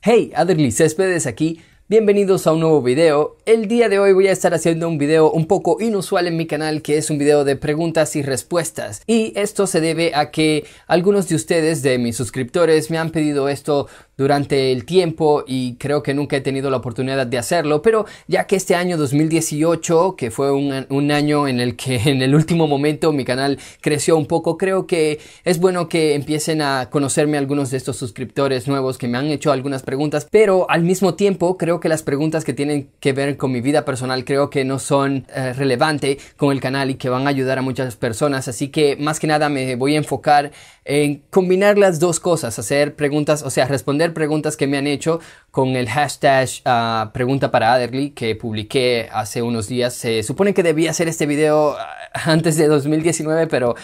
Hey, Adderly Céspedes aquí, bienvenidos a un nuevo video. El día de hoy voy a estar haciendo un video un poco inusual en mi canal que es un video de preguntas y respuestas y esto se debe a que algunos de ustedes de mis suscriptores me han pedido esto durante el tiempo y creo que nunca he tenido la oportunidad de hacerlo, pero ya que este año 2018, que fue un, año en el que en el último momento mi canal creció un poco, creo que es bueno que empiecen a conocerme algunos de estos suscriptores nuevos que me han hecho algunas preguntas, pero al mismo tiempo creo que las preguntas que tienen que ver con mi vida personal creo que no son eh, relevantes con el canal y que van a ayudar a muchas personas, así que más que nada me voy a enfocar en combinar las dos cosas, hacer preguntas, o sea, responder preguntas que me han hecho con el hashtag ah, pregunta para Adderley que publiqué hace unos días. Se supone que debía hacer este video ah, antes de 2019, pero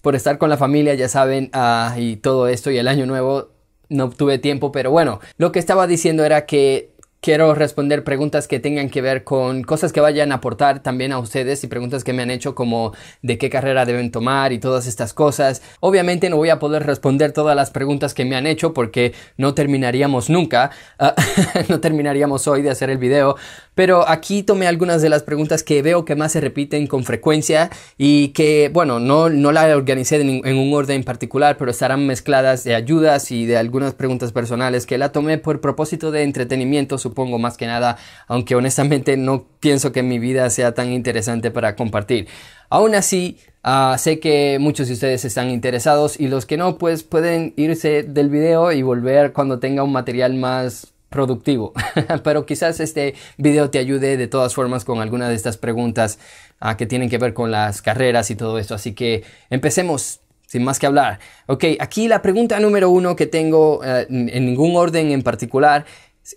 por estar con la familia, ya saben, ah, y todo esto y el año nuevo, no tuve tiempo, pero bueno, lo que estaba diciendo era que quiero responder preguntas que tengan que ver con cosas que vayan a aportar también a ustedes y preguntas que me han hecho como de qué carrera deben tomar y todas estas cosas. Obviamente no voy a poder responder todas las preguntas que me han hecho porque no terminaríamos nunca, ah, no terminaríamos hoy de hacer el video, pero aquí tomé algunas de las preguntas que veo que más se repiten con frecuencia y que, bueno, no, la organicé en, un orden particular, pero estarán mezcladas de ayudas y de algunas preguntas personales que la tomé por propósito de entretenimiento, supongo, más que nada, aunque honestamente no pienso que mi vida sea tan interesante para compartir. Aún así, ah, sé que muchos de ustedes están interesados y los que no, pues pueden irse del video y volver cuando tenga un material más productivo. Pero quizás este video te ayude de todas formas con alguna de estas preguntas ah, que tienen que ver con las carreras y todo esto. Así que empecemos. Sin más que hablar. Ok, aquí la pregunta número uno que tengo eh, en ningún orden en particular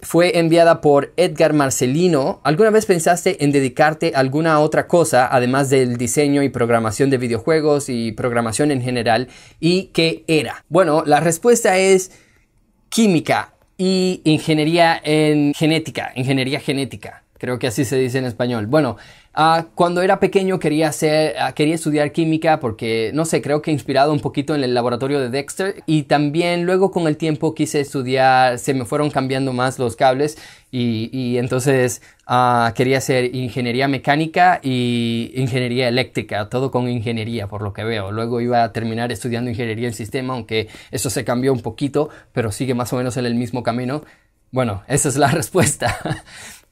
fue enviada por Edgar Marcelino. ¿Alguna vez pensaste en dedicarte a alguna otra cosa, además del diseño y programación de videojuegos y programación en general? ¿Y qué era? Bueno, la respuesta es química y ingeniería en genética, ingeniería genética, creo que así se dice en español. Bueno, Ah, cuando era pequeño quería, hacer, ah, quería estudiar química porque, no sé, creo que inspirado un poquito en el laboratorio de Dexter y también luego con el tiempo quise estudiar, se me fueron cambiando más los cables y, y entonces ah, quería hacer ingeniería mecánica y ingeniería eléctrica, todo con ingeniería por lo que veo. Luego iba a terminar estudiando ingeniería en sistema, aunque eso se cambió un poquito, pero sigue más o menos en el mismo camino. Bueno, esa es la respuesta.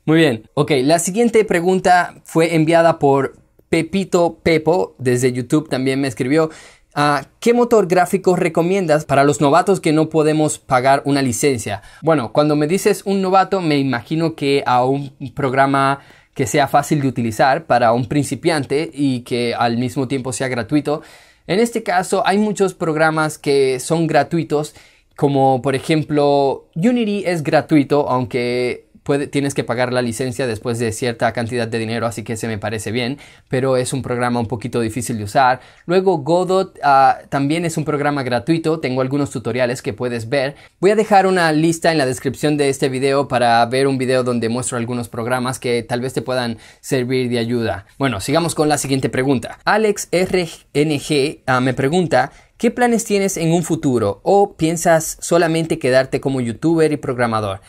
Muy bien. Ok, la siguiente pregunta fue enviada por Pepito Pepo desde YouTube, también me escribió. Ah, ¿Qué motor gráfico recomiendas para los novatos que no podemos pagar una licencia? Bueno, cuando me dices un novato, me imagino que a un programa que sea fácil de utilizar para un principiante y que al mismo tiempo sea gratuito. En este caso, hay muchos programas que son gratuitos, como por ejemplo Unity es gratuito, aunque tienes que pagar la licencia después de cierta cantidad de dinero, así que se me parece bien, pero es un programa un poquito difícil de usar. Luego Godot ah, también es un programa gratuito, tengo algunos tutoriales que puedes ver. Voy a dejar una lista en la descripción de este video para ver un video donde muestro algunos programas que tal vez te puedan servir de ayuda. Bueno, sigamos con la siguiente pregunta. Alex RNG ah, me pregunta ¿Qué planes tienes en un futuro o piensas solamente quedarte como youtuber y programador?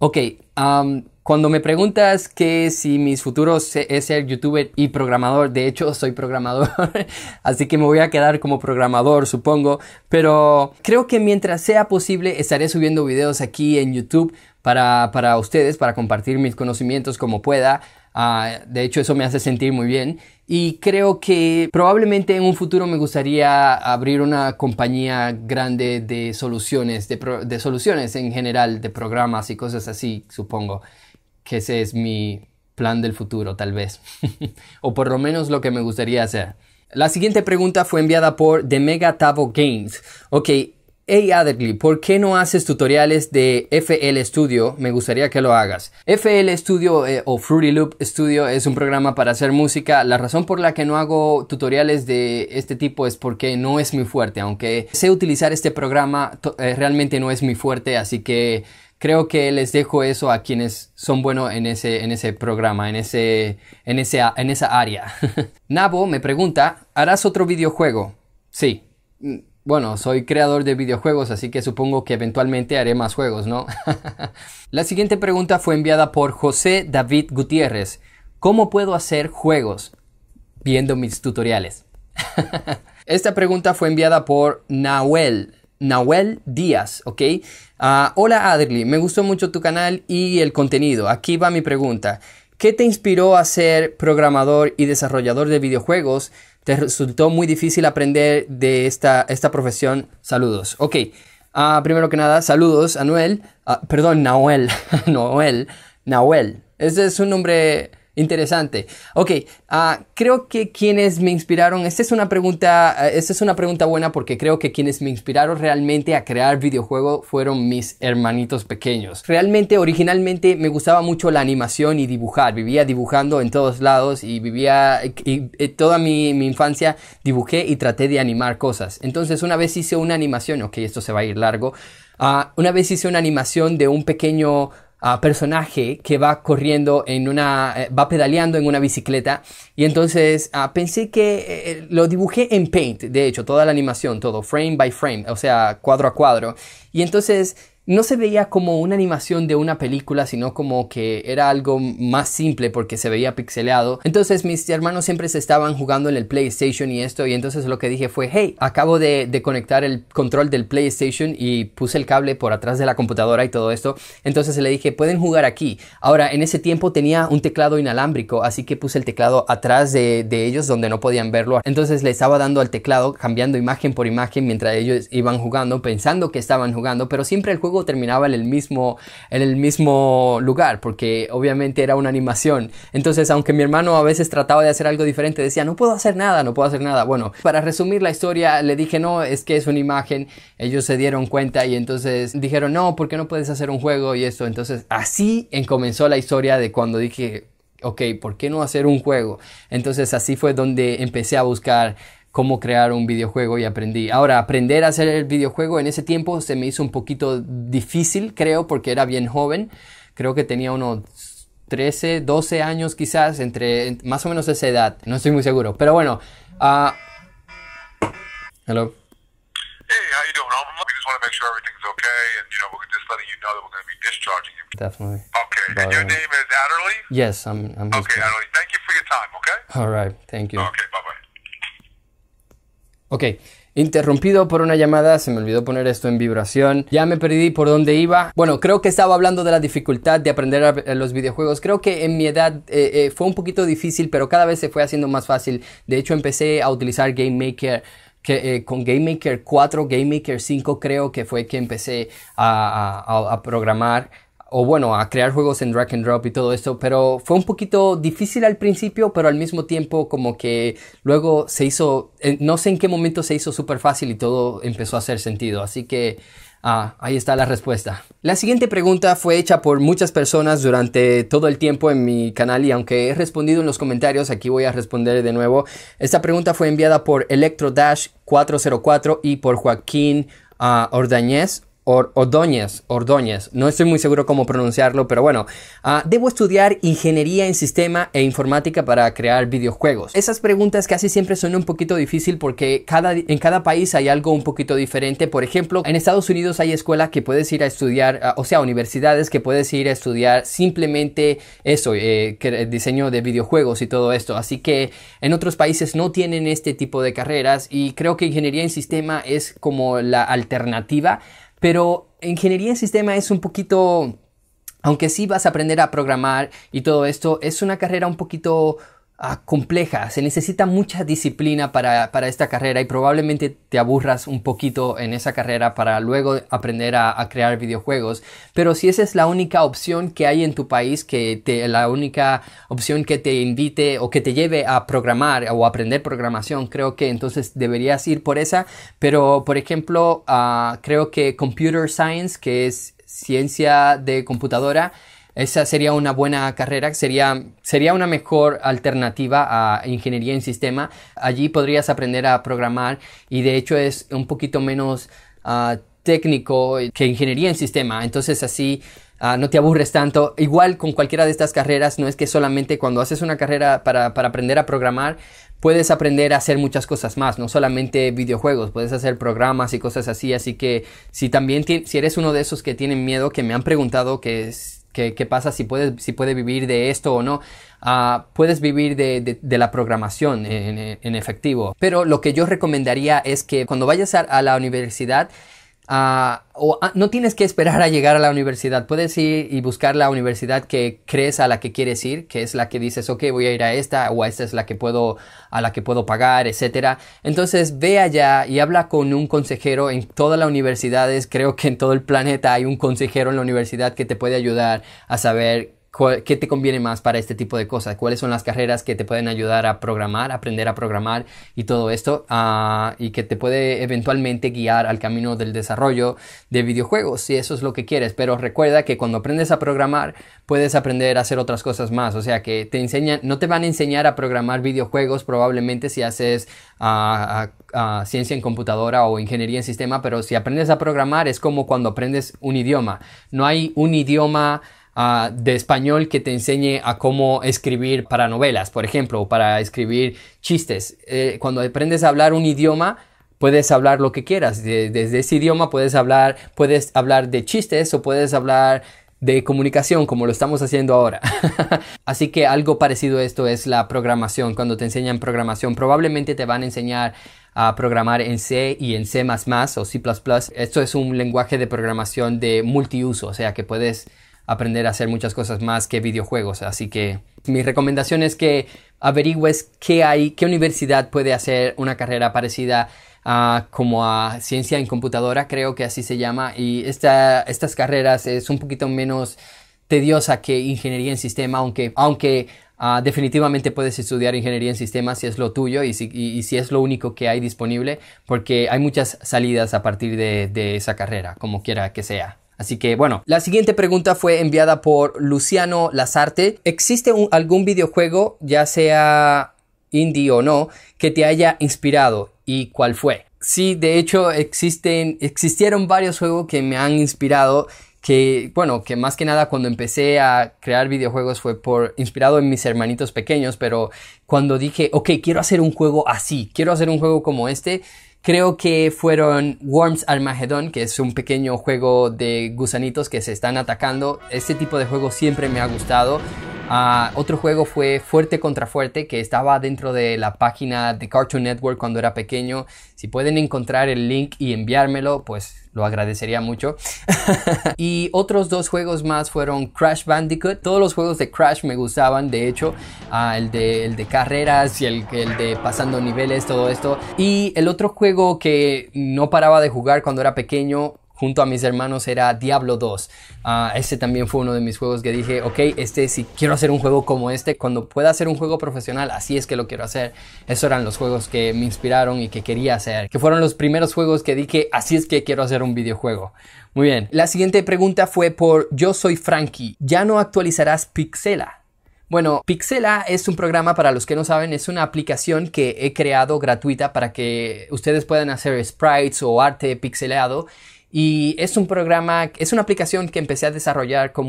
Ok, cuando me preguntas que si mis futuros es ser youtuber y programador, de hecho soy programador, así que me voy a quedar como programador, supongo, pero creo que mientras sea posible estaré subiendo videos aquí en YouTube para, para, ustedes, para compartir mis conocimientos como pueda. Ah, de hecho, eso me hace sentir muy bien. Y creo que probablemente en un futuro me gustaría abrir una compañía grande de soluciones, de, soluciones en general, de programas y cosas así, supongo. Que ese es mi plan del futuro, tal vez. o por lo menos lo que me gustaría hacer. La siguiente pregunta fue enviada por The Mega Tavo Games. Ok, Hey Adderley, ¿por qué no haces tutoriales de FL Studio? Me gustaría que lo hagas. FL Studio eh, o Fruity Loop Studio es un programa para hacer música. La razón por la que no hago tutoriales de este tipo es porque no es muy fuerte. Aunque sé utilizar este programa, eh, realmente no es muy fuerte, así que creo que les dejo eso a quienes son buenos en ese, en ese programa, en, ese, en, ese, en esa área. Nabo me pregunta, ¿harás otro videojuego? Sí mm, bueno, soy creador de videojuegos, así que supongo que eventualmente haré más juegos, ¿no? la siguiente pregunta fue enviada por José David Gutiérrez. ¿Cómo puedo hacer juegos viendo mis tutoriales? Esta pregunta fue enviada por Nahuel. Nahuel Díaz, ¿ok? Ah, hola Adri, me gustó mucho tu canal y el contenido. Aquí va mi pregunta. ¿Qué te inspiró a ser programador y desarrollador de videojuegos ¿Te resultó muy difícil aprender de esta, esta profesión? Saludos. Ok, ah, primero que nada, saludos, Anuel. Noel. Ah, perdón, Nahuel. Noel. Nahuel. Ese es un nombre Interesante. Ok, ah, creo que quienes me inspiraron, esta es una pregunta, eh, esta es una pregunta buena porque creo que quienes me inspiraron realmente a crear videojuegos fueron mis hermanitos pequeños. Realmente, originalmente me gustaba mucho la animación y dibujar. Vivía dibujando en todos lados y vivía, y, toda mi, infancia dibujé y traté de animar cosas. Entonces, una vez hice una animación, ok, esto se va a ir largo. Ah, una vez hice una animación de un pequeño a personaje que va corriendo en una, eh, va pedaleando en una bicicleta. Y entonces ah, pensé que eh, eh, lo dibujé en Paint, de hecho, toda la animación, todo, frame by frame, o sea, cuadro a cuadro. Y entonces no se veía como una animación de una película, sino como que era algo más simple porque se veía pixeleado. Entonces mis hermanos siempre se estaban jugando en el PlayStation y esto, y entonces lo que dije fue, hey, acabo de, conectar el control del PlayStation y puse el cable por atrás de la computadora y todo esto. Entonces le dije, pueden jugar aquí. Ahora, en ese tiempo tenía un teclado inalámbrico, así que puse el teclado atrás de ellos donde no podían verlo. Entonces le estaba dando al teclado, cambiando imagen por imagen mientras ellos iban jugando, pensando que estaban jugando, pero siempre el juego terminaba en el mismo, en el mismo lugar, porque obviamente era una animación. Entonces, aunque mi hermano a veces trataba de hacer algo diferente, decía, no puedo hacer nada, no puedo hacer nada. Bueno, para resumir la historia, le dije, no, es que es una imagen, ellos se dieron cuenta y entonces dijeron, no, ¿por qué no puedes hacer un juego y esto? Entonces, así comenzó la historia de cuando dije, ok, ¿por qué no hacer un juego? Entonces así fue donde empecé a buscar cómo crear un videojuego y aprendí. Ahora, aprender a hacer el videojuego en ese tiempo se me hizo un poquito difícil, creo, porque era bien joven. Creo que tenía unos 13, 12 años quizás, entre más o menos esa edad, no estoy muy seguro. Pero bueno, uh... hello. Hey, how you doing? just want to make sure everything's okay, and you know, we're just letting you know that we're going to be discharging you. Definitely. Okay, But, your name is Adderley? Yes, I'm. I'm okay, Adderley, thank you for your time, okay? All right, thank you. Okay, bye bye. Ok, interrumpido por una llamada, se me olvidó poner esto en vibración, ya me perdí por dónde iba. Bueno, creo que estaba hablando de la dificultad de aprender los videojuegos, creo que en mi edad eh, eh, fue un poquito difícil, pero cada vez se fue haciendo más fácil. De hecho, empecé a utilizar Game Maker. Eh, con Game Maker 4, Game Maker 5 creo que fue que empecé a programar o bueno, a crear juegos en drag and drop y todo esto, pero fue un poquito difícil al principio, pero al mismo tiempo como que luego se hizo, eh, no sé en qué momento se hizo súper fácil y todo empezó a hacer sentido, así que... Ah, ahí está la respuesta. La siguiente pregunta fue hecha por muchas personas durante todo el tiempo en mi canal y aunque he respondido en los comentarios, aquí voy a responder de nuevo. Esta pregunta fue enviada por Electro Dash 404 y por Joaquín ah, Ordáñez. Ordañez Or Ordóñez, no estoy muy seguro cómo pronunciarlo, pero bueno, ah, debo estudiar ingeniería en sistema e informática para crear videojuegos. Esas preguntas casi siempre son un poquito difícil porque cada, en cada país hay algo un poquito diferente. Por ejemplo, en Estados Unidos hay escuelas que puedes ir a estudiar, ah, o sea, universidades que puedes ir a estudiar simplemente eso, eh, eh, diseño de videojuegos y todo esto. Así que en otros países no tienen este tipo de carreras y creo que ingeniería en sistema es como la alternativa pero ingeniería en sistema es un poquito, aunque sí vas a aprender a programar y todo esto, es una carrera un poquito Ah, compleja, se necesita mucha disciplina para, esta carrera y probablemente te aburras un poquito en esa carrera para luego aprender a, crear videojuegos. Pero si esa es la única opción que hay en tu país, que te, la única opción que te invite o que te lleve a programar o aprender programación, creo que entonces deberías ir por esa. Pero, por ejemplo, ah, creo que Computer Science, que es ciencia de computadora, esa sería una buena carrera, sería, sería una mejor alternativa a ingeniería en sistema. Allí podrías aprender a programar y de hecho es un poquito menos ah, técnico que ingeniería en sistema. Entonces así ah, no te aburres tanto. Igual con cualquiera de estas carreras, no es que solamente cuando haces una carrera para, para, aprender a programar, puedes aprender a hacer muchas cosas más, no solamente videojuegos, puedes hacer programas y cosas así. Así que si también si eres uno de esos que tienen miedo, que me han preguntado que es ¿Qué, pasa si puedes, si puede vivir de esto o no? Ah, puedes vivir de, la programación en, efectivo. Pero lo que yo recomendaría es que cuando vayas a la universidad, Ah, o, ah, no tienes que esperar a llegar a la universidad, puedes ir y buscar la universidad que crees a la que quieres ir, que es la que dices, ok, voy a ir a esta o a esta es la que puedo, a la que puedo pagar, etc. Entonces ve allá y habla con un consejero en todas las universidades, creo que en todo el planeta hay un consejero en la universidad que te puede ayudar a saber qué te conviene más para este tipo de cosas, cuáles son las carreras que te pueden ayudar a programar, aprender a programar y todo esto, ah, y que te puede eventualmente guiar al camino del desarrollo de videojuegos, si eso es lo que quieres. Pero recuerda que cuando aprendes a programar, puedes aprender a hacer otras cosas más, o sea que te enseñan, no te van a enseñar a programar videojuegos probablemente si haces ah, ah, ciencia en computadora o ingeniería en sistema, pero si aprendes a programar es como cuando aprendes un idioma, no hay un idioma Ah, de español que te enseñe a cómo escribir para novelas, por ejemplo, o para escribir chistes. Eh, cuando aprendes a hablar un idioma, puedes hablar lo que quieras. desde ese idioma puedes hablar, puedes hablar de chistes o puedes hablar de comunicación como lo estamos haciendo ahora. Así que algo parecido a esto es la programación. Cuando te enseñan programación, probablemente te van a enseñar a programar en C y en C++ o C++. Esto es un lenguaje de programación de multiuso, o sea que puedes aprender a hacer muchas cosas más que videojuegos. Así que mi recomendación es que averigües qué hay, qué universidad puede hacer una carrera parecida a, como a ciencia en computadora, creo que así se llama. Y estas carreras es un poquito menos tediosa que ingeniería en sistema, aunque, aunque ah, definitivamente puedes estudiar ingeniería en Sistema si es lo tuyo y si, es lo único que hay disponible, porque hay muchas salidas a partir de, de esa carrera, como quiera que sea. Así que bueno, la siguiente pregunta fue enviada por Luciano Lazarte. ¿Existe algún videojuego, ya sea indie o no, que te haya inspirado y cuál fue? Sí, de hecho existen, existieron varios juegos que me han inspirado que bueno, que más que nada cuando empecé a crear videojuegos fue por inspirado en mis hermanitos pequeños, pero cuando dije, ok, quiero hacer un juego así, quiero hacer un juego como este, Creo que fueron Worms Armageddon, que es un pequeño juego de gusanitos que se están atacando. Este tipo de juego siempre me ha gustado. Ah, otro juego fue Fuerte contra Fuerte, que estaba dentro de la página de Cartoon Network cuando era pequeño. Si pueden encontrar el link y enviármelo, pues lo agradecería mucho. y otros dos juegos más fueron Crash Bandicoot. Todos los juegos de Crash me gustaban, de hecho, ah, el, de, carreras y el, el de pasando niveles, todo esto. Y el otro juego que no paraba de jugar cuando era pequeño junto a mis hermanos era Diablo 2. Ah, este también fue uno de mis juegos que dije, ok, este si quiero hacer un juego como este, cuando pueda hacer un juego profesional, así es que lo quiero hacer. Esos eran los juegos que me inspiraron y que quería hacer, que fueron los primeros juegos que dije, así es que quiero hacer un videojuego. Muy bien, la siguiente pregunta fue por Yo Soy Frankie, ¿ya no actualizarás Pixela? Bueno, Pixela es un programa, para los que no saben, es una aplicación que he creado gratuita para que ustedes puedan hacer sprites o arte pixelado y es un programa, es una aplicación que empecé a desarrollar con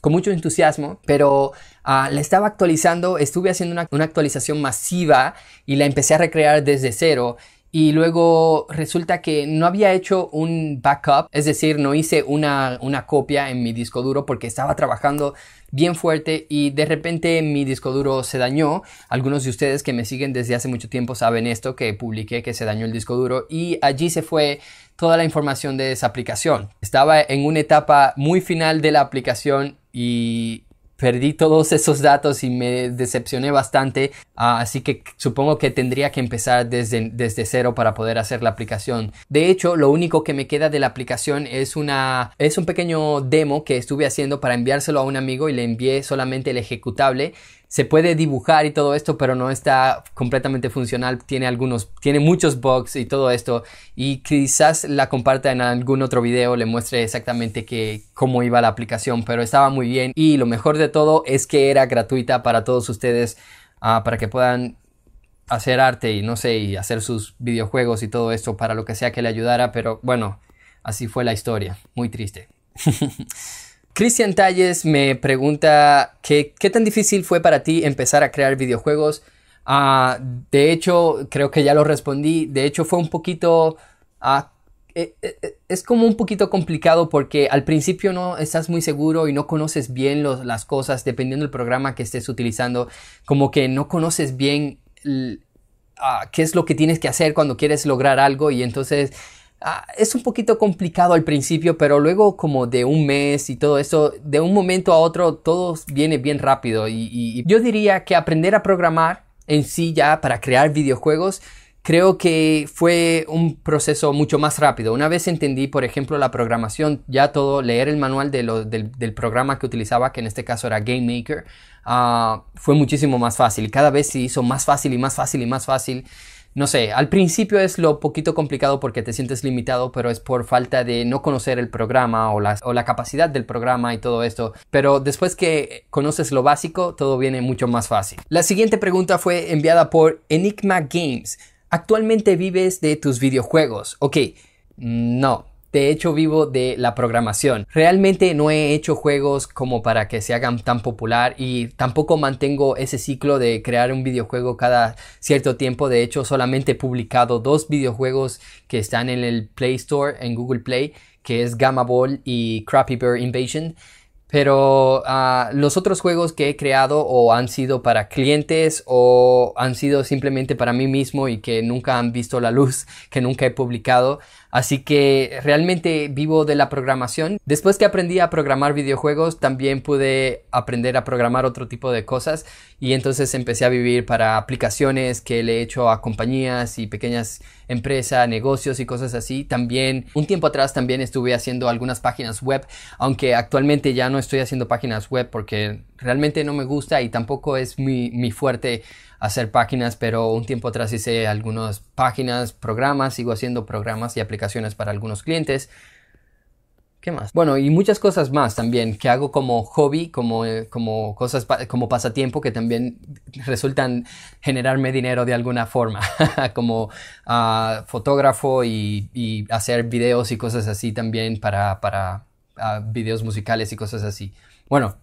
con mucho entusiasmo, pero ah, la estaba actualizando, estuve haciendo una, una, actualización masiva y la empecé a recrear desde cero y luego resulta que no había hecho un backup, es decir, no hice una, una copia en mi disco duro porque estaba trabajando bien fuerte y de repente mi disco duro se dañó. Algunos de ustedes que me siguen desde hace mucho tiempo saben esto, que publiqué que se dañó el disco duro y allí se fue toda la información de esa aplicación. Estaba en una etapa muy final de la aplicación y perdí todos esos datos y me decepcioné bastante, ah, así que supongo que tendría que empezar desde, desde cero para poder hacer la aplicación. De hecho, lo único que me queda de la aplicación es, una, es un pequeño demo que estuve haciendo para enviárselo a un amigo y le envié solamente el ejecutable se puede dibujar y todo esto, pero no está completamente funcional. Tiene algunos, tiene muchos bugs y todo esto. Y quizás la comparta en algún otro video, le muestre exactamente que, cómo iba la aplicación, pero estaba muy bien. Y lo mejor de todo es que era gratuita para todos ustedes, ah, para que puedan hacer arte y no sé, y hacer sus videojuegos y todo esto para lo que sea que le ayudara. Pero bueno, así fue la historia. Muy triste. Cristian Talles me pregunta qué tan difícil fue para ti empezar a crear videojuegos. Ah, de hecho, creo que ya lo respondí. De hecho, fue un poquito... Ah, eh, eh, eh, es como un poquito complicado porque al principio no estás muy seguro y no conoces bien las cosas dependiendo del programa que estés utilizando, como que no conoces bien ah, qué es lo que tienes que hacer cuando quieres lograr algo y entonces Ah, es un poquito complicado al principio, pero luego como de un mes y todo eso, de un momento a otro todo viene bien rápido. Y, yo diría que aprender a programar en sí ya para crear videojuegos, creo que fue un proceso mucho más rápido. Una vez entendí, por ejemplo, la programación, ya todo, leer el manual del, programa que utilizaba, que en este caso era Game Maker, ah, fue muchísimo más fácil. Cada vez se hizo más fácil y más fácil y más fácil no sé, al principio es lo poquito complicado porque te sientes limitado, pero es por falta de no conocer el programa o la, capacidad del programa y todo esto. Pero después que conoces lo básico, todo viene mucho más fácil. La siguiente pregunta fue enviada por Enigma Games. ¿Actualmente vives de tus videojuegos? Ok, no, de hecho, vivo de la programación. Realmente no he hecho juegos como para que se hagan tan popular y tampoco mantengo ese ciclo de crear un videojuego cada cierto tiempo. De hecho, solamente he publicado dos videojuegos que están en el Play Store, en Google Play, que es Gamma Ball y Crappy Bear Invasion. Pero ah, los otros juegos que he creado o han sido para clientes o han sido simplemente para mí mismo y que nunca han visto la luz, que nunca he publicado, Así que realmente vivo de la programación. Después que aprendí a programar videojuegos, también pude aprender a programar otro tipo de cosas y entonces empecé a vivir para aplicaciones que le he hecho a compañías y pequeñas empresas, negocios y cosas así. También un tiempo atrás también estuve haciendo algunas páginas web, aunque actualmente ya no estoy haciendo páginas web porque realmente no me gusta y tampoco es mi, mi fuerte hacer páginas, pero un tiempo atrás hice algunas páginas, programas, sigo haciendo programas y aplicaciones para algunos clientes. ¿Qué más? Bueno, y muchas cosas más también que hago como hobby, como, eh, como cosas, como pasatiempo que también resultan generarme dinero de alguna forma, como ah, fotógrafo y, hacer videos y cosas así también para, ah, videos musicales y cosas así. Bueno,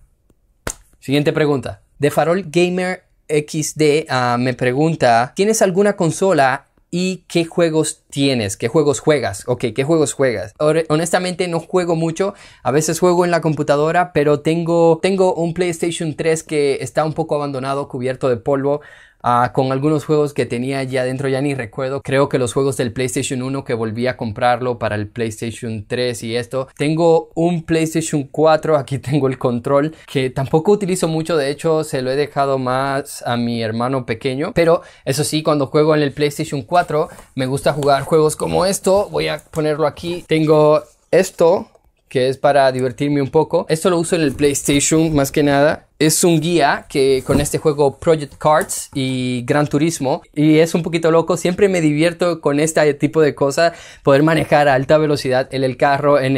siguiente pregunta. De Farol Gamer XD ah, me pregunta, ¿tienes alguna consola y qué juegos tienes, qué juegos juegas, ok, qué juegos juegas. Honestamente no juego mucho, a veces juego en la computadora, pero tengo, tengo un PlayStation 3 que está un poco abandonado, cubierto de polvo. Ah, con algunos juegos que tenía ya adentro, ya ni recuerdo. Creo que los juegos del PlayStation 1 que volví a comprarlo para el PlayStation 3 y esto. Tengo un PlayStation 4, aquí tengo el control, que tampoco utilizo mucho, de hecho se lo he dejado más a mi hermano pequeño. Pero eso sí, cuando juego en el PlayStation 4, me gusta jugar juegos como esto. Voy a ponerlo aquí. Tengo esto que es para divertirme un poco. Esto lo uso en el PlayStation más que nada. Es un guía que con este juego Project Cards y Gran Turismo y es un poquito loco. Siempre me divierto con este tipo de cosas, poder manejar a alta velocidad en el carro, en,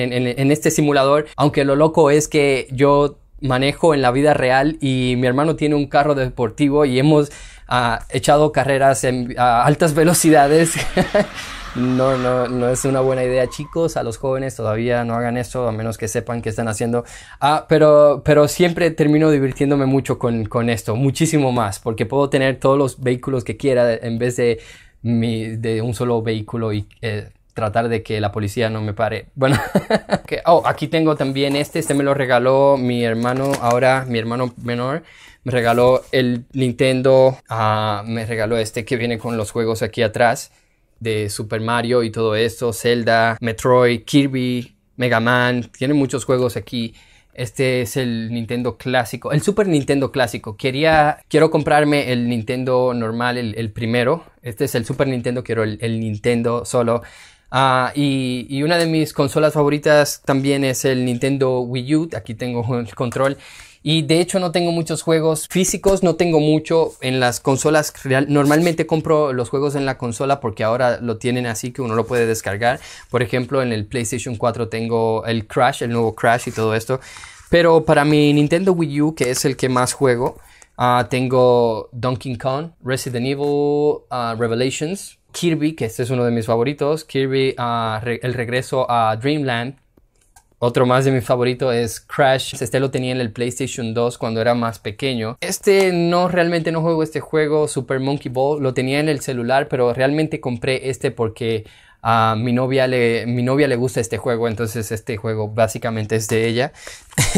este simulador. Aunque lo loco es que yo manejo en la vida real y mi hermano tiene un carro deportivo y hemos ah, echado carreras en, a altas velocidades. No, no, no es una buena idea, chicos. A los jóvenes todavía no hagan eso, a menos que sepan qué están haciendo. Ah, pero, pero siempre termino divirtiéndome mucho con, con esto, muchísimo más, porque puedo tener todos los vehículos que quiera en vez de, mi, de un solo vehículo y eh, tratar de que la policía no me pare. Bueno, oh, aquí tengo también este, este me lo regaló mi hermano, ahora mi hermano menor, me regaló el Nintendo, ah, me regaló este que viene con los juegos aquí atrás de Super Mario y todo esto, Zelda, Metroid, Kirby, Mega Man, tiene muchos juegos aquí. Este es el Nintendo clásico, el Super Nintendo clásico. Quería, quiero comprarme el Nintendo normal, el, primero. Este es el Super Nintendo, quiero el, Nintendo solo. Ah, y, y, una de mis consolas favoritas también es el Nintendo Wii U. Aquí tengo el control. Y de hecho no tengo muchos juegos físicos, no tengo mucho en las consolas. Normalmente compro los juegos en la consola porque ahora lo tienen así que uno lo puede descargar. Por ejemplo, en el PlayStation 4 tengo el Crash, el nuevo Crash y todo esto. Pero para mi Nintendo Wii U, que es el que más juego, ah, tengo Donkey Kong, Resident Evil, ah, Revelations, Kirby, que este es uno de mis favoritos, Kirby, ah, el regreso a Dreamland, otro más de mi favorito es Crash. Este lo tenía en el PlayStation 2 cuando era más pequeño. Este no realmente no juego este juego, Super Monkey Ball. Lo tenía en el celular, pero realmente compré este porque a mi, mi novia le gusta este juego. Entonces este juego básicamente es de ella.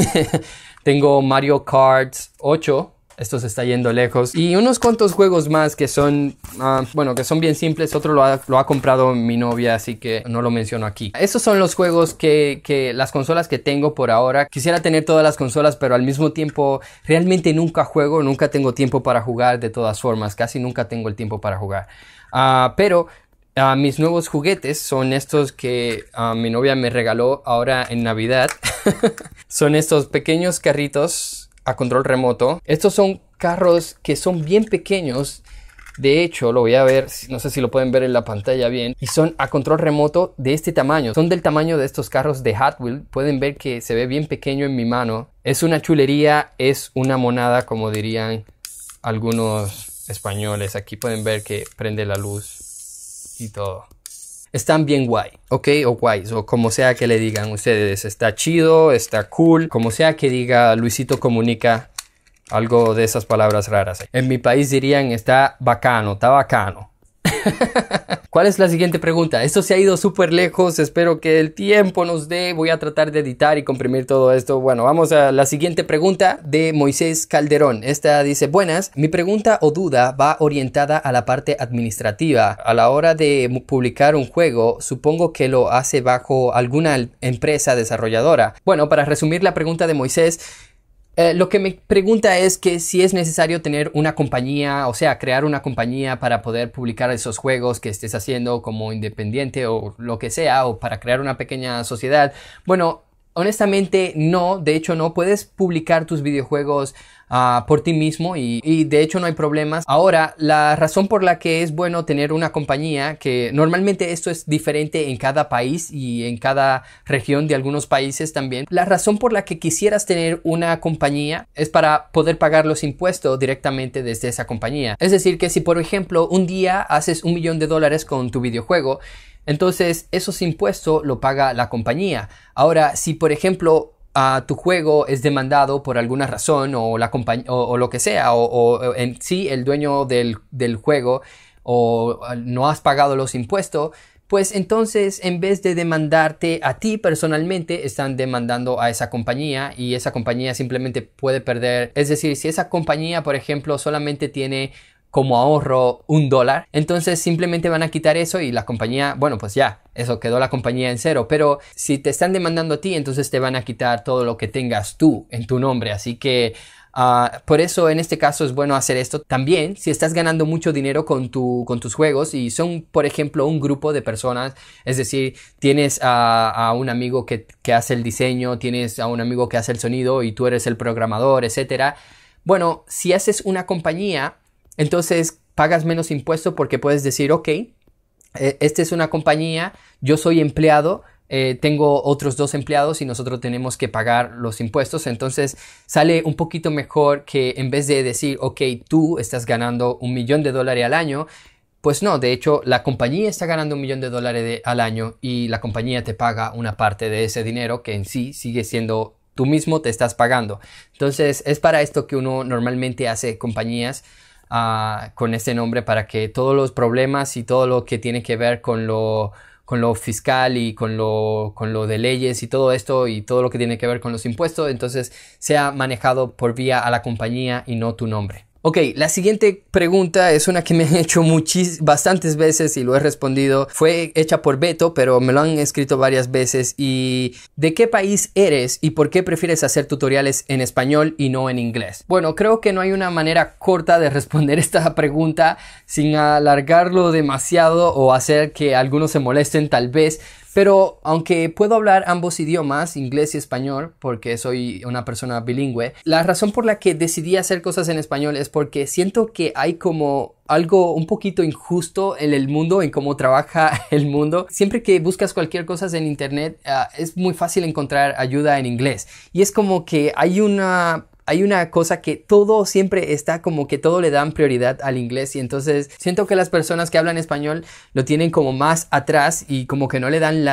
Tengo Mario Kart 8 esto se está yendo lejos. Y unos cuantos juegos más que son, ah, bueno, que son bien simples. Otro lo ha, comprado mi novia, así que no lo menciono aquí. Estos son los juegos que, las consolas que tengo por ahora. Quisiera tener todas las consolas, pero al mismo tiempo realmente nunca juego, nunca tengo tiempo para jugar de todas formas. Casi nunca tengo el tiempo para jugar. Ah, pero ah, mis nuevos juguetes son estos que mi novia me regaló ahora en Navidad. son estos pequeños carritos a control remoto. Estos son carros que son bien pequeños. De hecho, lo voy a ver, no sé si lo pueden ver en la pantalla bien, y son a control remoto de este tamaño. Son del tamaño de estos carros de Hot Pueden ver que se ve bien pequeño en mi mano. Es una chulería, es una monada, como dirían algunos españoles. Aquí pueden ver que prende la luz y todo están bien guay, ¿ok? O guays, o como sea que le digan ustedes, está chido, está cool, como sea que diga Luisito Comunica, algo de esas palabras raras. En mi país dirían está bacano, está bacano. ¿Cuál es la siguiente pregunta? Esto se ha ido súper lejos, espero que el tiempo nos dé, voy a tratar de editar y comprimir todo esto. Bueno, vamos a la siguiente pregunta de Moisés Calderón. Esta dice, buenas, mi pregunta o duda va orientada a la parte administrativa. A la hora de publicar un juego, supongo que lo hace bajo alguna empresa desarrolladora. Bueno, para resumir la pregunta de Moisés, eh, lo que me pregunta es que si es necesario tener una compañía, o sea, crear una compañía para poder publicar esos juegos que estés haciendo como independiente o lo que sea, o para crear una pequeña sociedad. Bueno, honestamente no, de hecho no puedes publicar tus videojuegos Ah, por ti mismo y, y, de hecho no hay problemas. Ahora, la razón por la que es bueno tener una compañía, que normalmente esto es diferente en cada país y en cada región de algunos países también, la razón por la que quisieras tener una compañía es para poder pagar los impuestos directamente desde esa compañía. Es decir, que si por ejemplo un día haces un millón de dólares con tu videojuego, entonces esos impuestos lo paga la compañía. Ahora, si por ejemplo a tu juego es demandado por alguna razón o, la compañía, o lo que sea, o, en sí el dueño del, juego o no has pagado los impuestos, pues entonces en vez de demandarte a ti personalmente, están demandando a esa compañía y esa compañía simplemente puede perder. Es decir, si esa compañía, por ejemplo, solamente tiene como ahorro un dólar. Entonces simplemente van a quitar eso y la compañía, bueno, pues ya, eso quedó la compañía en cero. Pero si te están demandando a ti, entonces te van a quitar todo lo que tengas tú en tu nombre. Así que ah, por eso en este caso es bueno hacer esto también si estás ganando mucho dinero con, tu, con tus juegos y son por ejemplo un grupo de personas, es decir, tienes a, a un amigo que, que, hace el diseño, tienes a un amigo que hace el sonido y tú eres el programador, etcétera Bueno, si haces una compañía entonces pagas menos impuesto porque puedes decir, ok, eh, esta es una compañía, yo soy empleado, eh, tengo otros dos empleados y nosotros tenemos que pagar los impuestos. Entonces sale un poquito mejor que en vez de decir, ok, tú estás ganando un millón de dólares al año, pues no, de hecho la compañía está ganando un millón de dólares al año y la compañía te paga una parte de ese dinero que en sí sigue siendo tú mismo te estás pagando. Entonces es para esto que uno normalmente hace compañías con este nombre para que todos los problemas y todo lo que tiene que ver con lo, con lo fiscal y con lo, con lo de leyes y todo esto y todo lo que tiene que ver con los impuestos, entonces sea manejado por vía a la compañía y no tu nombre. Ok, la siguiente pregunta es una que me han hecho muchis bastantes veces y lo he respondido. Fue hecha por Beto, pero me lo han escrito varias veces. ¿Y de qué país eres y por qué prefieres hacer tutoriales en español y no en inglés? Bueno, creo que no hay una manera corta de responder esta pregunta sin alargarlo demasiado o hacer que algunos se molesten tal vez pero aunque puedo hablar ambos idiomas, inglés y español, porque soy una persona bilingüe, la razón por la que decidí hacer cosas en español es porque siento que hay como algo un poquito injusto en el mundo, en cómo trabaja el mundo. Siempre que buscas cualquier cosa en internet, ah, es muy fácil encontrar ayuda en inglés. Y es como que hay una hay una cosa que todo siempre está como que todo le dan prioridad al inglés y entonces siento que las personas que hablan español lo tienen como más atrás y como que no le dan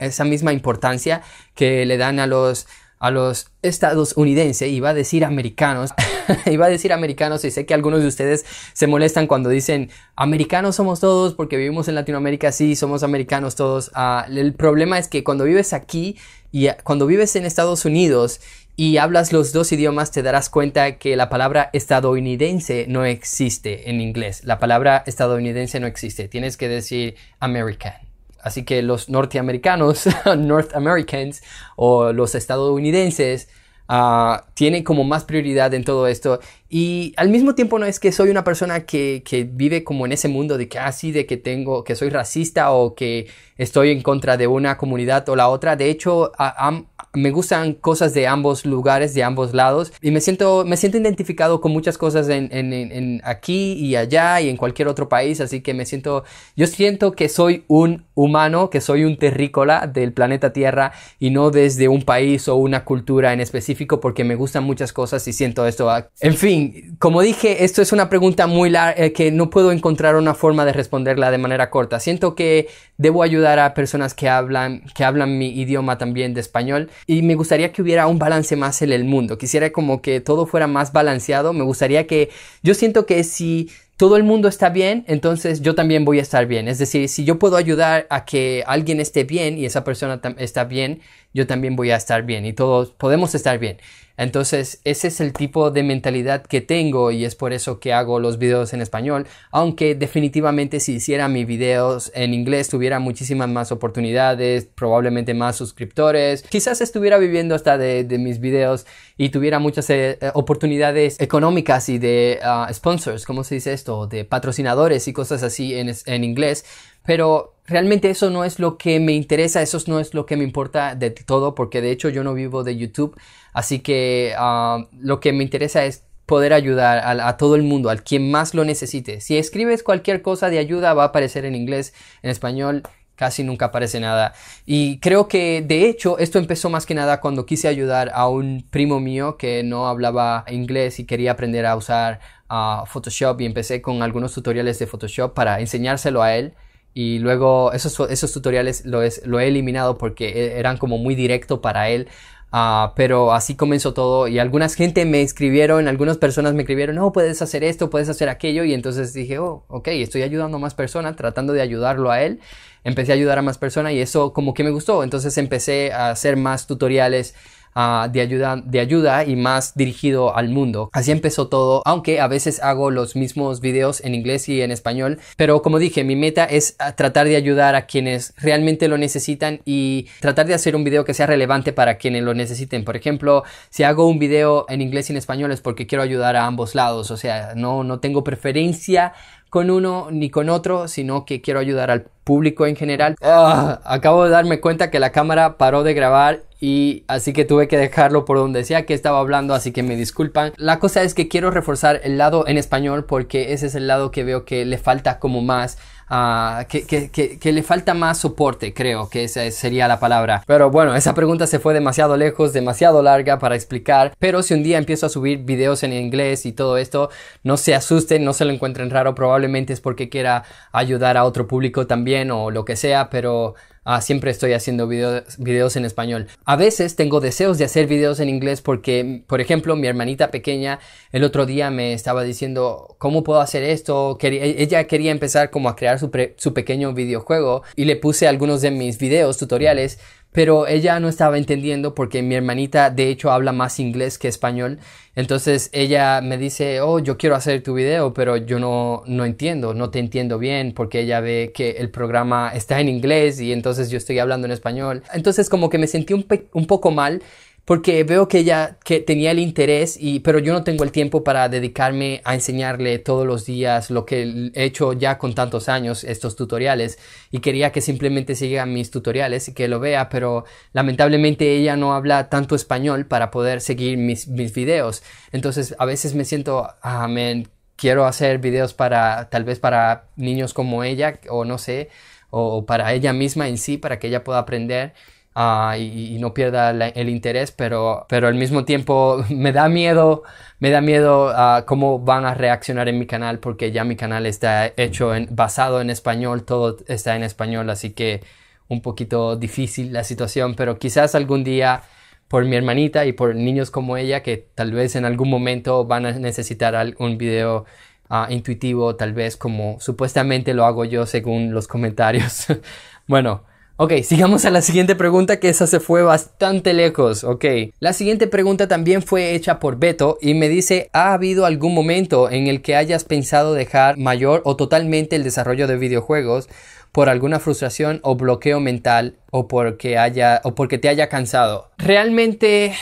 esa misma importancia que le dan a los a los estadounidenses, iba a decir americanos, iba a decir americanos y sé que algunos de ustedes se molestan cuando dicen americanos somos todos porque vivimos en Latinoamérica, sí, somos americanos todos. Ah, el problema es que cuando vives aquí y cuando vives en Estados Unidos y hablas los dos idiomas, te darás cuenta que la palabra estadounidense no existe en inglés. La palabra estadounidense no existe. Tienes que decir American. Así que los norteamericanos, North Americans o los estadounidenses ah, tienen como más prioridad en todo esto. Y al mismo tiempo no es que soy una persona que, vive como en ese mundo de que así, ah, de que tengo, que soy racista o que estoy en contra de una comunidad o la otra. De hecho, a me gustan cosas de ambos lugares, de ambos lados, y me siento, me siento identificado con muchas cosas en, en, aquí y allá y en cualquier otro país, así que me siento, yo siento que soy un humano, que soy un terrícola del planeta Tierra y no desde un país o una cultura en específico, porque me gustan muchas cosas y siento esto. En fin, como dije, esto es una pregunta muy larga eh, que no puedo encontrar una forma de responderla de manera corta. Siento que debo ayudar a personas que hablan, que hablan mi idioma también de español y me gustaría que hubiera un balance más en el mundo. Quisiera como que todo fuera más balanceado. Me gustaría que yo siento que si todo el mundo está bien, entonces yo también voy a estar bien. Es decir, si yo puedo ayudar a que alguien esté bien y esa persona está bien, yo también voy a estar bien y todos podemos estar bien. Entonces, ese es el tipo de mentalidad que tengo y es por eso que hago los videos en español, aunque definitivamente si hiciera mis videos en inglés tuviera muchísimas más oportunidades, probablemente más suscriptores, quizás estuviera viviendo hasta de, mis videos y tuviera muchas eh, eh, oportunidades económicas y de ah, sponsors, ¿cómo se dice esto? De patrocinadores y cosas así en, en inglés, pero realmente eso no es lo que me interesa, eso no es lo que me importa de todo, porque de hecho yo no vivo de YouTube, así que ah, lo que me interesa es poder ayudar a, todo el mundo, al quien más lo necesite. Si escribes cualquier cosa de ayuda, va a aparecer en inglés, en español. Casi nunca aparece nada. Y creo que de hecho esto empezó más que nada cuando quise ayudar a un primo mío que no hablaba inglés y quería aprender a usar ah, Photoshop y empecé con algunos tutoriales de Photoshop para enseñárselo a él y luego esos, esos tutoriales lo, es, lo he eliminado porque e, eran como muy directo para él. Ah, pero así comenzó todo y algunas gente me escribieron, algunas personas me escribieron, no, puedes hacer esto, puedes hacer aquello y entonces dije, oh, ok, estoy ayudando a más personas, tratando de ayudarlo a él. Empecé a ayudar a más personas y eso como que me gustó, entonces empecé a hacer más tutoriales Ah, de, ayuda, de ayuda y más dirigido al mundo. Así empezó todo, aunque a veces hago los mismos videos en inglés y en español, pero como dije, mi meta es ah, tratar de ayudar a quienes realmente lo necesitan y tratar de hacer un video que sea relevante para quienes lo necesiten. Por ejemplo, si hago un video en inglés y en español es porque quiero ayudar a ambos lados, o sea, no, no tengo preferencia con uno ni con otro, sino que quiero ayudar al público en general. Ah, acabo de darme cuenta que la cámara paró de grabar y así que tuve que dejarlo por donde decía que estaba hablando, así que me disculpan. La cosa es que quiero reforzar el lado en español porque ese es el lado que veo que le falta como más. Ah, que, le falta más soporte, creo que esa sería la palabra. Pero bueno, esa pregunta se fue demasiado lejos, demasiado larga para explicar. Pero si un día empiezo a subir videos en inglés y todo esto, no se asusten, no se lo encuentren raro. Probablemente es porque quiera ayudar a otro público también o lo que sea, pero Ah, siempre estoy haciendo videos en español. A veces tengo deseos de hacer videos en inglés porque, por ejemplo, mi hermanita pequeña el otro día me estaba diciendo, ¿cómo puedo hacer esto? E, ella quería empezar como a crear su, su pequeño videojuego y le puse algunos de mis videos, tutoriales pero ella no estaba entendiendo porque mi hermanita de hecho habla más inglés que español. Entonces ella me dice, oh, yo quiero hacer tu video, pero yo no, no entiendo, no te entiendo bien porque ella ve que el programa está en inglés y entonces yo estoy hablando en español. Entonces como que me sentí un, un poco mal porque veo que ella que tenía el interés, y, pero yo no tengo el tiempo para dedicarme a enseñarle todos los días lo que he hecho ya con tantos años, estos tutoriales, y quería que simplemente siga mis tutoriales y que lo vea, pero lamentablemente ella no habla tanto español para poder seguir mis, mis videos. Entonces a veces me siento, amén ah, quiero hacer videos para, tal vez para niños como ella, o no sé, o para ella misma en sí, para que ella pueda aprender Ah, y, no pierda el interés, pero, pero al mismo tiempo me da miedo, me da miedo a ah, cómo van a reaccionar en mi canal porque ya mi canal está hecho en, basado en español, todo está en español, así que un poquito difícil la situación, pero quizás algún día por mi hermanita y por niños como ella que tal vez en algún momento van a necesitar algún video ah, intuitivo, tal vez como supuestamente lo hago yo según los comentarios. bueno, Ok, sigamos a la siguiente pregunta que esa se fue bastante lejos, ok. La siguiente pregunta también fue hecha por Beto y me dice, ¿ha habido algún momento en el que hayas pensado dejar mayor o totalmente el desarrollo de videojuegos por alguna frustración o bloqueo mental o porque, haya, o porque te haya cansado? Realmente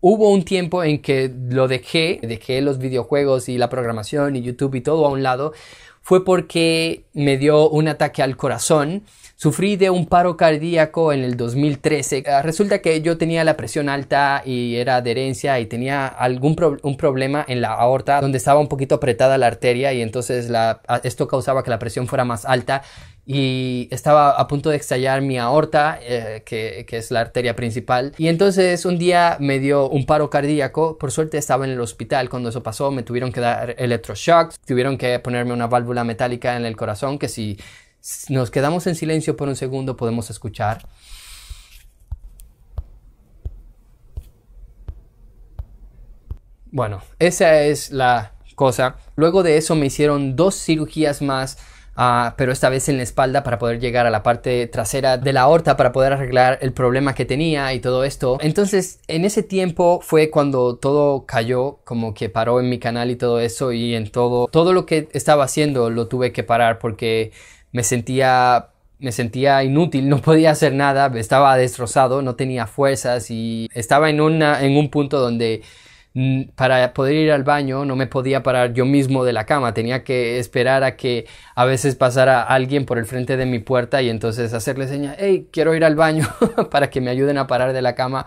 hubo un tiempo en que lo dejé, dejé los videojuegos y la programación y YouTube y todo a un lado fue porque me dio un ataque al corazón. Sufrí de un paro cardíaco en el 2013. Ah, resulta que yo tenía la presión alta y era adherencia y tenía algún un problema en la aorta donde estaba un poquito apretada la arteria y entonces esto causaba que la presión fuera más alta y estaba a punto de estallar mi aorta, eh, que, que, es la arteria principal. Y entonces un día me dio un paro cardíaco. Por suerte estaba en el hospital cuando eso pasó. Me tuvieron que dar electroshocks, tuvieron que ponerme una válvula metálica en el corazón que si nos quedamos en silencio por un segundo podemos escuchar. Bueno, esa es la cosa. Luego de eso me hicieron dos cirugías más Ah, pero esta vez en la espalda para poder llegar a la parte trasera de la horta para poder arreglar el problema que tenía y todo esto. Entonces, en ese tiempo fue cuando todo cayó, como que paró en mi canal y todo eso y en todo, todo lo que estaba haciendo lo tuve que parar porque me sentía me sentía inútil, no podía hacer nada, estaba destrozado, no tenía fuerzas y estaba en, una, en un punto donde Mm, para poder ir al baño no me podía parar yo mismo de la cama, tenía que esperar a que a veces pasara alguien por el frente de mi puerta y entonces hacerle señas, hey, quiero ir al baño para que me ayuden a parar de la cama.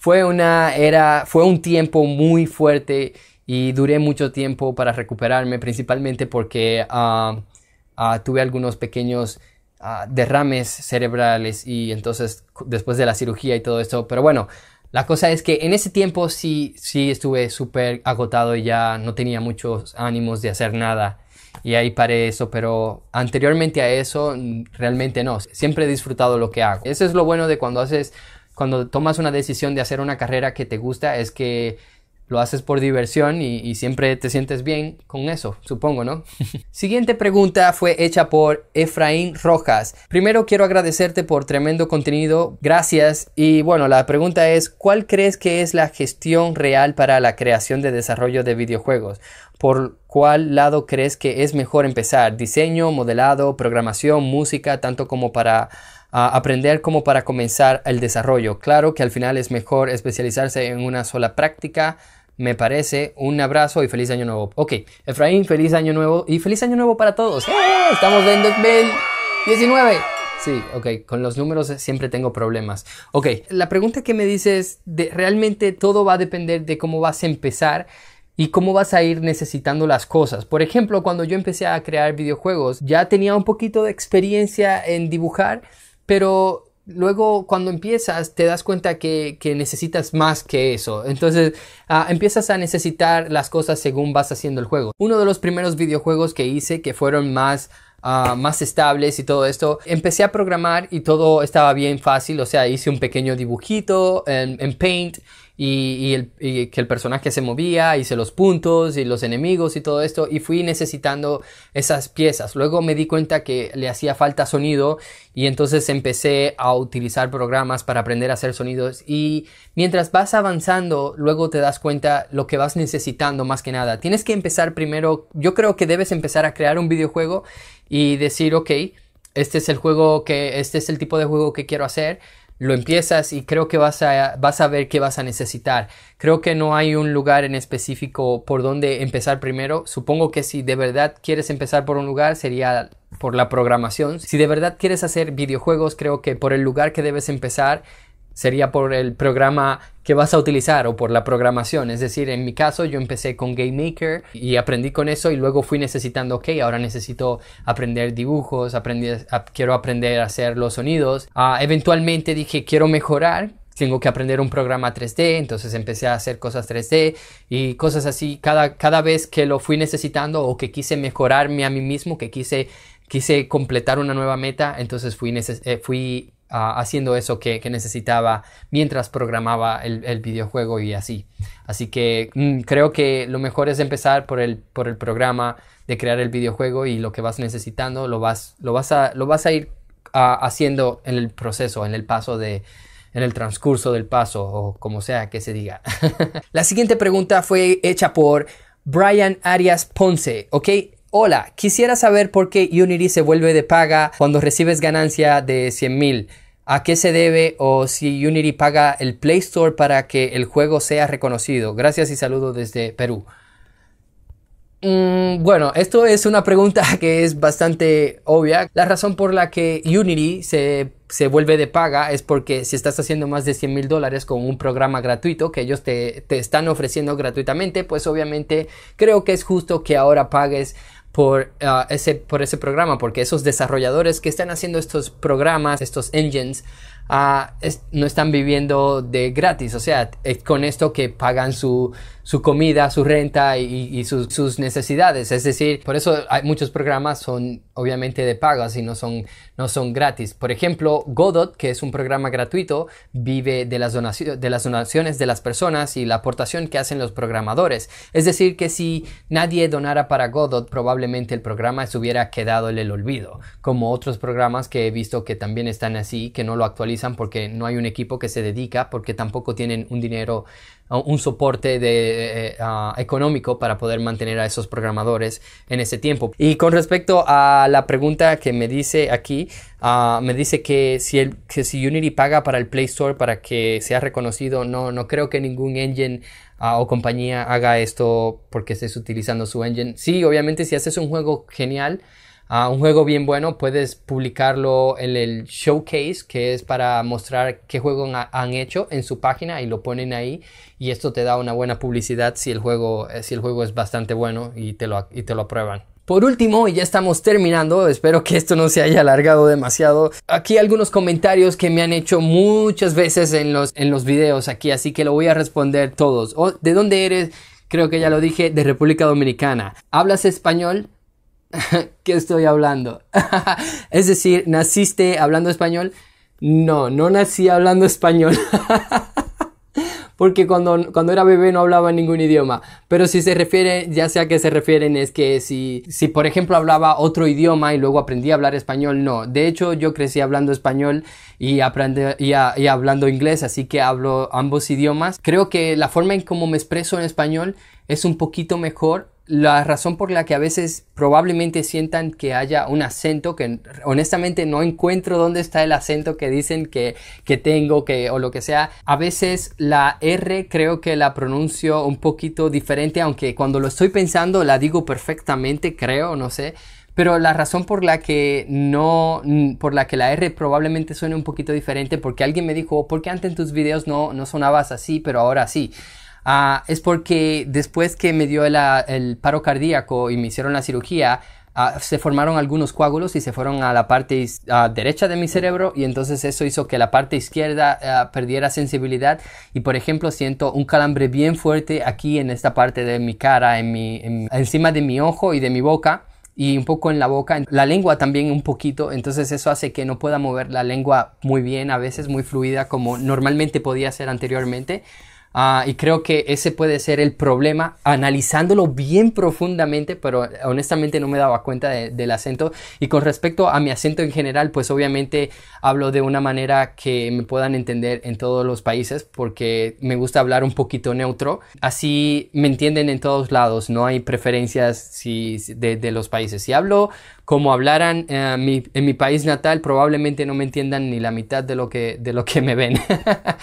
Fue una era, fue un tiempo muy fuerte y duré mucho tiempo para recuperarme, principalmente porque ah, ah, tuve algunos pequeños ah, derrames cerebrales y entonces después de la cirugía y todo esto, pero bueno, la cosa es que en ese tiempo sí, sí estuve súper agotado y ya no tenía muchos ánimos de hacer nada. Y ahí paré eso, pero anteriormente a eso realmente no. Siempre he disfrutado lo que hago. Eso es lo bueno de cuando haces, cuando tomas una decisión de hacer una carrera que te gusta, es que lo haces por diversión y, siempre te sientes bien con eso, supongo, ¿no? Siguiente pregunta fue hecha por Efraín Rojas. Primero quiero agradecerte por tremendo contenido, gracias. Y bueno, la pregunta es, ¿cuál crees que es la gestión real para la creación de desarrollo de videojuegos? ¿Por cuál lado crees que es mejor empezar? ¿Diseño, modelado, programación, música, tanto como para ah, aprender como para comenzar el desarrollo. Claro que al final es mejor especializarse en una sola práctica, me parece un abrazo y feliz año nuevo. Ok, Efraín, feliz año nuevo y feliz año nuevo para todos. ¡Eh! Estamos en 2019. Sí, ok, con los números siempre tengo problemas. Ok, la pregunta que me dices, de, realmente todo va a depender de cómo vas a empezar y cómo vas a ir necesitando las cosas. Por ejemplo, cuando yo empecé a crear videojuegos, ya tenía un poquito de experiencia en dibujar, pero luego cuando empiezas te das cuenta que, que necesitas más que eso. Entonces ah, empiezas a necesitar las cosas según vas haciendo el juego. Uno de los primeros videojuegos que hice que fueron más... Ah, más estables y todo esto. Empecé a programar y todo estaba bien fácil, o sea, hice un pequeño dibujito en, en Paint y, el, que el personaje se movía, hice los puntos y los enemigos y todo esto, y fui necesitando esas piezas. Luego me di cuenta que le hacía falta sonido y entonces empecé a utilizar programas para aprender a hacer sonidos y mientras vas avanzando, luego te das cuenta lo que vas necesitando más que nada. Tienes que empezar primero, yo creo que debes empezar a crear un videojuego y decir, ok, este es el juego que, este es el tipo de juego que quiero hacer lo empiezas y creo que vas a, vas a ver qué vas a necesitar. Creo que no hay un lugar en específico por donde empezar primero. Supongo que si de verdad quieres empezar por un lugar sería por la programación. Si de verdad quieres hacer videojuegos, creo que por el lugar que debes empezar sería por el programa que vas a utilizar o por la programación. Es decir, en mi caso yo empecé con Game Maker y aprendí con eso y luego fui necesitando, ok, ahora necesito aprender dibujos, aprendí, quiero aprender a hacer los sonidos. Ah, eventualmente dije, quiero mejorar. Tengo que aprender un programa 3D, entonces empecé a hacer cosas 3D y cosas así. Cada, cada vez que lo fui necesitando o que quise mejorarme a mí mismo, que quise, quise completar una nueva meta, entonces fui, eh, fui Ah, haciendo eso que, necesitaba mientras programaba el, videojuego y así. Así que mm, creo que lo mejor es empezar por el, por el programa de crear el videojuego y lo que vas necesitando lo vas, lo vas, a, lo vas a ir ah, haciendo en el proceso, en el paso de, en el transcurso del paso o como sea que se diga. la siguiente pregunta fue hecha por Brian Arias Ponce, ¿ok? Hola, quisiera saber por qué Unity se vuelve de paga cuando recibes ganancia de 100 mil. ¿A qué se debe o si Unity paga el Play Store para que el juego sea reconocido? Gracias y saludo desde Perú. Mm, bueno, esto es una pregunta que es bastante obvia. La razón por la que Unity se, se vuelve de paga es porque si estás haciendo más de 100 mil dólares con un programa gratuito que ellos te, te están ofreciendo gratuitamente, pues obviamente creo que es justo que ahora pagues por, ah, ese, por ese programa, porque esos desarrolladores que están haciendo estos programas, estos engines, ah, no están viviendo de gratis, o sea, eh, con esto que pagan su su comida, su renta y, sus, necesidades. Es decir, por eso hay muchos programas son obviamente de pagas y no son, no son gratis. Por ejemplo, Godot, que es un programa gratuito, vive de las, de las donaciones de las personas y la aportación que hacen los programadores. Es decir, que si nadie donara para Godot, probablemente el programa se hubiera quedado en el olvido, como otros programas que he visto que también están así, que no lo actualizan porque no hay un equipo que se dedica, porque tampoco tienen un dinero un soporte de, eh, económico para poder mantener a esos programadores en ese tiempo. Y con respecto a la pregunta que me dice aquí, ah, me dice que si, el, que si Unity paga para el Play Store para que sea reconocido, no, no creo que ningún engine ah, o compañía haga esto porque estés utilizando su engine. Sí, obviamente si haces un juego genial, Ah, un juego bien bueno, puedes publicarlo en el showcase, que es para mostrar qué juego han hecho en su página y lo ponen ahí. Y esto te da una buena publicidad si el juego, eh, el juego es bastante bueno y te lo, te lo aprueban. Por último, y ya estamos terminando, espero que esto no se haya alargado demasiado. Aquí algunos comentarios que me han hecho muchas veces en los, en los videos aquí, así que lo voy a responder todos. Oh, ¿De dónde eres? Creo que ya lo dije, de República Dominicana. ¿Hablas español? ¿Qué estoy hablando? es decir, ¿naciste hablando español? No, no nací hablando español. Porque cuando, cuando era bebé no hablaba ningún idioma. Pero si se refiere, ya sea que se refieren, es que si, si por ejemplo hablaba otro idioma y luego aprendí a hablar español, no. De hecho, yo crecí hablando español y, y, y hablando inglés, así que hablo ambos idiomas. Creo que la forma en cómo me expreso en español es un poquito mejor la razón por la que a veces probablemente sientan que haya un acento que honestamente no encuentro dónde está el acento que dicen que, tengo que, o lo que sea. A veces la R creo que la pronuncio un poquito diferente, aunque cuando lo estoy pensando la digo perfectamente, creo, no sé. Pero la razón por la que no, por la que la R probablemente suene un poquito diferente, porque alguien me dijo, porque antes en tus videos no, no sonabas así, pero ahora sí? Ah, es porque después que me dio el paro cardíaco y me hicieron la cirugía, ah, se formaron algunos coágulos y se fueron a la parte ah, derecha de mi cerebro y entonces eso hizo que la parte izquierda perdiera sensibilidad y por ejemplo siento un calambre bien fuerte aquí en esta parte de mi cara, encima de mi ojo y de mi boca y un poco en la boca, la lengua también un poquito, entonces eso hace que no pueda mover la lengua muy bien, a veces muy fluida como normalmente podía ser anteriormente. Ah, y creo que ese puede ser el problema, analizándolo bien profundamente, pero honestamente no me daba cuenta del acento. Y con respecto a mi acento en general, pues obviamente hablo de una manera que me puedan entender en todos los países, porque me gusta hablar un poquito neutro. Así me entienden en todos lados, no hay preferencias si, de, de los países. Si hablo como hablaran eh, en mi país natal, probablemente no me entiendan ni la mitad de lo que, de lo que me ven.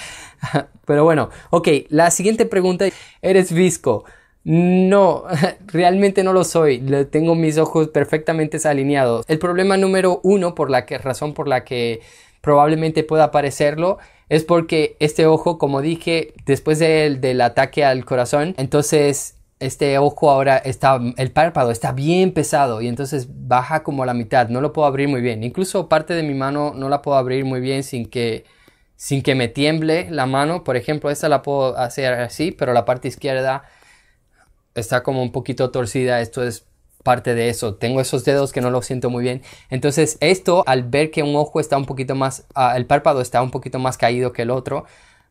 Pero bueno, ok, la siguiente pregunta, ¿eres visco? No, realmente no lo soy. Tengo mis ojos perfectamente alineados. El problema número uno, por la razón por la que probablemente pueda parecerlo, es porque este ojo, como dije, después del ataque al corazón, entonces este ojo ahora está, el párpado está bien pesado y entonces baja como a la mitad, no lo puedo abrir muy bien. Incluso parte de mi mano no la puedo abrir muy bien sin que, sin que me tiemble la mano. Por ejemplo, esta la puedo hacer así, pero la parte izquierda está como un poquito torcida. Esto es parte de eso. Tengo esos dedos que no lo siento muy bien. Entonces esto, al ver que un ojo está un poquito más, ah, el párpado está un poquito más caído que el otro,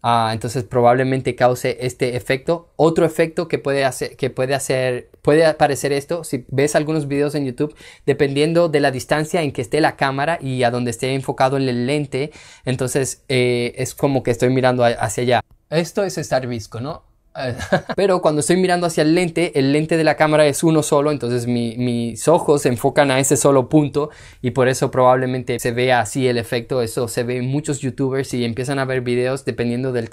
Ah, entonces probablemente cause este efecto. Otro efecto que puede hacer, que puede hacer, puede aparecer esto, si ves algunos videos en YouTube, dependiendo de la distancia en que esté la cámara y a donde esté enfocado en el lente, entonces eh, es como que estoy mirando hacia allá. Esto es estar visco, ¿no? Pero cuando estoy mirando hacia el lente, el lente de la cámara es uno solo, entonces mis ojos se enfocan a ese solo punto y por eso probablemente se vea así el efecto. Eso se ve en muchos youtubers y empiezan a ver videos dependiendo del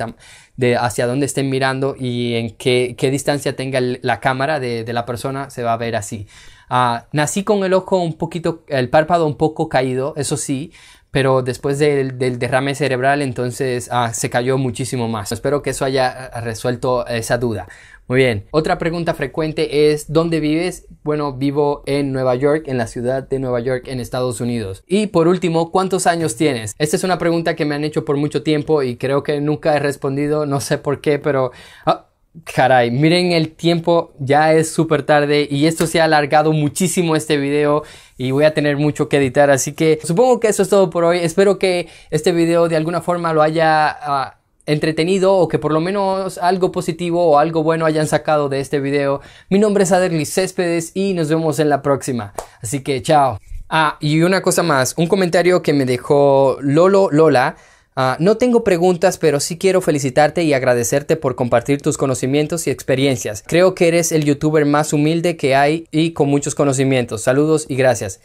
de hacia dónde estén mirando y en qué, distancia tenga la cámara de, la persona, se va a ver así. Ah, nací con el ojo un poquito, el párpado un poco caído, eso sí, pero después del, derrame cerebral entonces ah, se cayó muchísimo más. Espero que eso haya resuelto esa duda. Muy bien, otra pregunta frecuente es ¿dónde vives? Bueno, vivo en Nueva York, en la ciudad de Nueva York, en Estados Unidos. Y por último, ¿cuántos años tienes? Esta es una pregunta que me han hecho por mucho tiempo y creo que nunca he respondido, no sé por qué, pero... Ah, Caray, miren el tiempo, ya es súper tarde y esto se ha alargado muchísimo este video y voy a tener mucho que editar, así que supongo que eso es todo por hoy. Espero que este video de alguna forma lo haya... Ah, entretenido o que por lo menos algo positivo o algo bueno hayan sacado de este video. Mi nombre es Aderly Céspedes y nos vemos en la próxima. Así que chao. Ah, y una cosa más, un comentario que me dejó Lolo Lola Ah, no tengo preguntas, pero sí quiero felicitarte y agradecerte por compartir tus conocimientos y experiencias. Creo que eres el youtuber más humilde que hay y con muchos conocimientos. Saludos y gracias.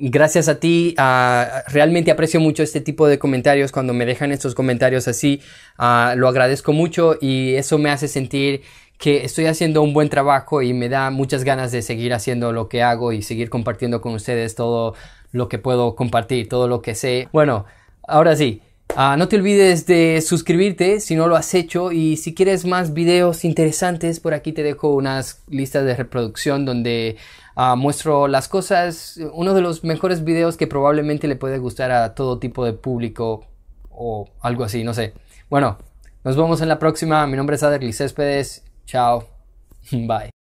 Gracias a ti, ah, realmente aprecio mucho este tipo de comentarios cuando me dejan estos comentarios así, ah, lo agradezco mucho y eso me hace sentir que estoy haciendo un buen trabajo y me da muchas ganas de seguir haciendo lo que hago y seguir compartiendo con ustedes todo lo que puedo compartir, todo lo que sé. Bueno, ahora sí, Ah, no te olvides de suscribirte si no lo has hecho y si quieres más videos interesantes, por aquí te dejo unas listas de reproducción donde ah, muestro las cosas, uno de los mejores videos que probablemente le puede gustar a todo tipo de público o algo así, no sé. Bueno, nos vemos en la próxima, mi nombre es Aderly Céspedes, chao, bye.